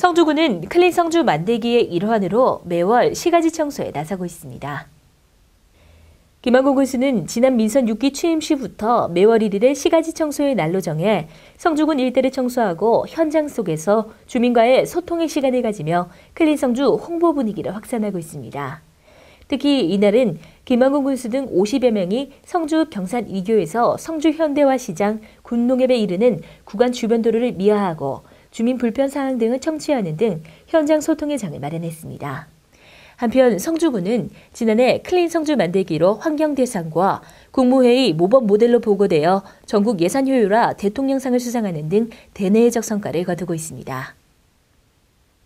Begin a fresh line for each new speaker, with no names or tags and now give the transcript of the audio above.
성주군은 클린 성주 만들기의 일환으로 매월 시가지 청소에 나서고 있습니다. 김한국 군수는 지난 민선 6기 취임 시부터 매월 1일을 시가지 청소의 날로 정해 성주군 일대를 청소하고 현장 속에서 주민과의 소통의 시간을 가지며 클린 성주 홍보 분위기를 확산하고 있습니다. 특히 이날은 김한국 군수 등 50여 명이 성주 경산 2교에서 성주 현대화 시장, 군농협에 이르는 구간 주변 도로를 미화하고 주민 불편 사항 등을 청취하는 등 현장 소통의 장을 마련했습니다. 한편 성주군은 지난해 클린 성주 만들기로 환경대상과 국무회의 모범 모델로 보고되어 전국 예산 효율화 대통령상을 수상하는 등 대내적 성과를 거두고 있습니다.